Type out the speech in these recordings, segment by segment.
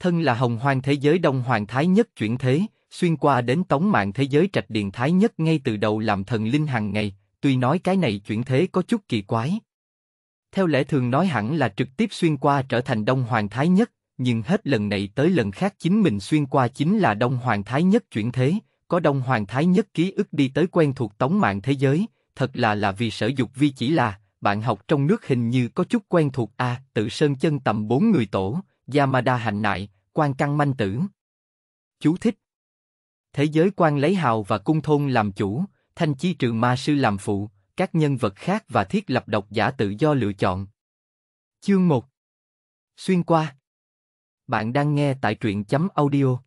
thân là hồng hoang thế giới đông hoàng thái nhất chuyển thế, xuyên qua đến tống mạng thế giới trạch điện thái nhất ngay từ đầu làm thần linh hàng ngày, tuy nói cái này chuyển thế có chút kỳ quái. Theo lẽ thường nói hẳn là trực tiếp xuyên qua trở thành đông hoàng thái nhất, nhưng hết lần này tới lần khác chính mình xuyên qua chính là đông hoàng thái nhất chuyển thế, có đông hoàng thái nhất ký ức đi tới quen thuộc tống mạng thế giới, thật là là vì sở dục vi chỉ là, bạn học trong nước hình như có chút quen thuộc a à, tự sơn chân tầm bốn người tổ, Yamada hạnh nại, quan căn manh tử. Chú thích. Thế giới quan lấy hào và cung thôn làm chủ, thanh chi trừ ma sư làm phụ, các nhân vật khác và thiết lập độc giả tự do lựa chọn. Chương 1 Xuyên qua Bạn đang nghe tại truyện chấm audio.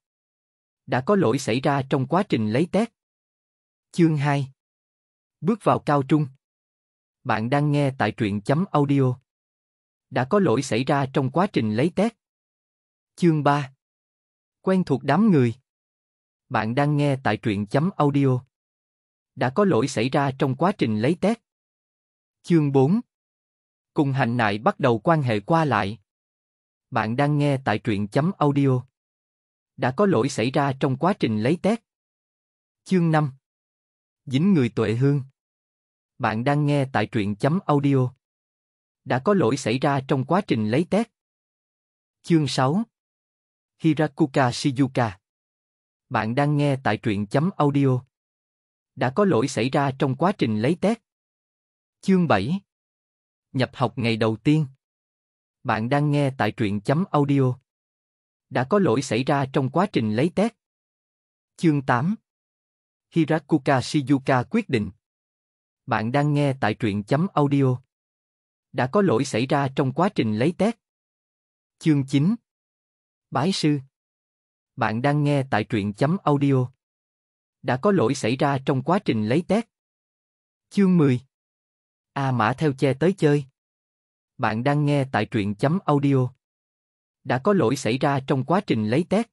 Đã có lỗi xảy ra trong quá trình lấy tét Chương 2 Bước vào cao trung Bạn đang nghe tại truyện chấm audio. Đã có lỗi xảy ra trong quá trình lấy tét Chương 3 Quen thuộc đám người Bạn đang nghe tại truyện chấm audio Đã có lỗi xảy ra trong quá trình lấy test Chương 4 Cùng hành nại bắt đầu quan hệ qua lại Bạn đang nghe tại truyện chấm audio Đã có lỗi xảy ra trong quá trình lấy test Chương 5 Dính người tuệ hương Bạn đang nghe tại truyện chấm audio Đã có lỗi xảy ra trong quá trình lấy test Chương 6 Hirakuka Shizuka. Bạn đang nghe tại truyện chấm audio. Đã có lỗi xảy ra trong quá trình lấy test. Chương 7 Nhập học ngày đầu tiên Bạn đang nghe tại truyện chấm audio. Đã có lỗi xảy ra trong quá trình lấy test. Chương 8 Hirakuka Shizuka quyết định Bạn đang nghe tại truyện chấm audio. Đã có lỗi xảy ra trong quá trình lấy test. Chương 9 Bái sư. Bạn đang nghe tại truyện chấm audio. Đã có lỗi xảy ra trong quá trình lấy test. Chương 10. A mã theo che tới chơi. Bạn đang nghe tại truyện chấm audio. Đã có lỗi xảy ra trong quá trình lấy test.